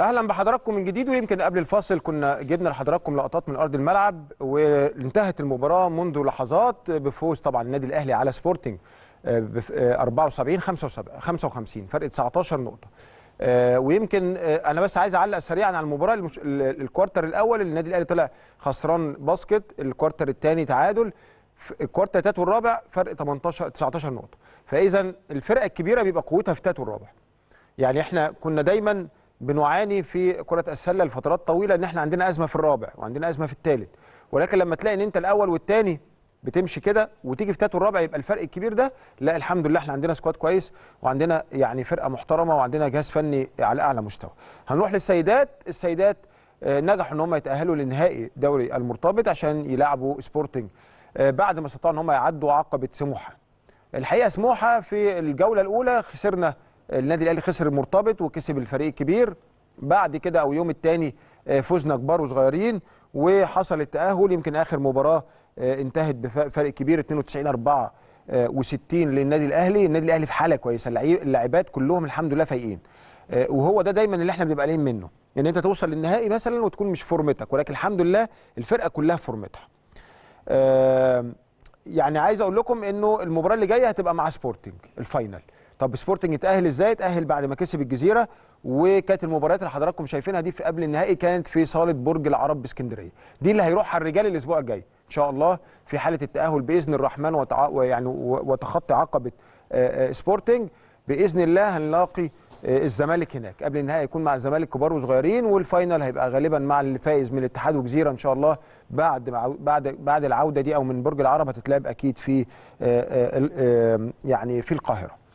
اهلا بحضراتكم من جديد ويمكن قبل الفاصل كنا جبنا لحضراتكم لقطات من ارض الملعب وانتهت المباراه منذ لحظات بفوز طبعا النادي الاهلي على سبورتنج 74 آه، 55 آه، فرق 19 نقطه آه، ويمكن انا بس عايز اعلق سريعا على المباراه الكوارتر الاول النادي الاهلي طلع خسران باسكت الكوارتر الثاني تعادل الكوارتر الثالث والرابع فرق 18 19 نقطه فاذا الفرقه الكبيره بيبقى قوتها في الثالث والرابع يعني احنا كنا دايما بنعاني في كرة السلة لفترات طويلة ان احنا عندنا أزمة في الرابع وعندنا أزمة في الثالث ولكن لما تلاقي ان انت الأول والثاني بتمشي كده وتيجي في الثالث والرابع يبقى الفرق الكبير ده لا الحمد لله احنا عندنا سكواد كويس وعندنا يعني فرقه محترمه وعندنا جهاز فني على اعلى مستوى هنروح للسيدات السيدات آه، نجحوا ان هم يتاهلوا لنهائي دوري المرتبط عشان يلعبوا سبورتنج آه، بعد ما استطاعوا ان هم يعدوا عقبه سموحه الحقيقه سموحه في الجوله الاولى خسرنا النادي الاهلي خسر المرتبط وكسب الفريق الكبير بعد كده او يوم الثاني آه، فوزنا كبار وصغيرين وحصل التاهل يمكن اخر مباراه آه، انتهت بفرق كبير 92 4 آه، للنادي الاهلي النادي الاهلي في حاله كويسه اللاعبات كلهم الحمد لله فايقين وهو ده دايما اللي احنا بنبقى قلقين منه ان يعني انت توصل للنهائي مثلا وتكون مش فورمتك ولكن الحمد لله الفرقه كلها فورمتها يعني عايز اقول لكم انه المباراه اللي جايه هتبقى مع سبورتنج الفاينل طب سبورتنج اتاهل ازاي اتاهل بعد ما كسب الجزيره وكانت المباريات اللي حضراتكم شايفينها دي في قبل النهائي كانت في صاله برج العرب باسكندريه دي اللي هيروحها الرجال الاسبوع الجاي ان شاء الله في حاله التاهل باذن الرحمن وتع... يعني وتخطي عقبه سبورتنج باذن الله هنلاقي آه، الزمالك هناك قبل النهائي يكون مع الزمالك كبار وصغيرين والفاينل هيبقى غالبا مع الفائز من الاتحاد وجزيره ان شاء الله بعد بعد بعد العوده دي او من برج العرب هتتلعب اكيد في آه، آه، يعني في القاهره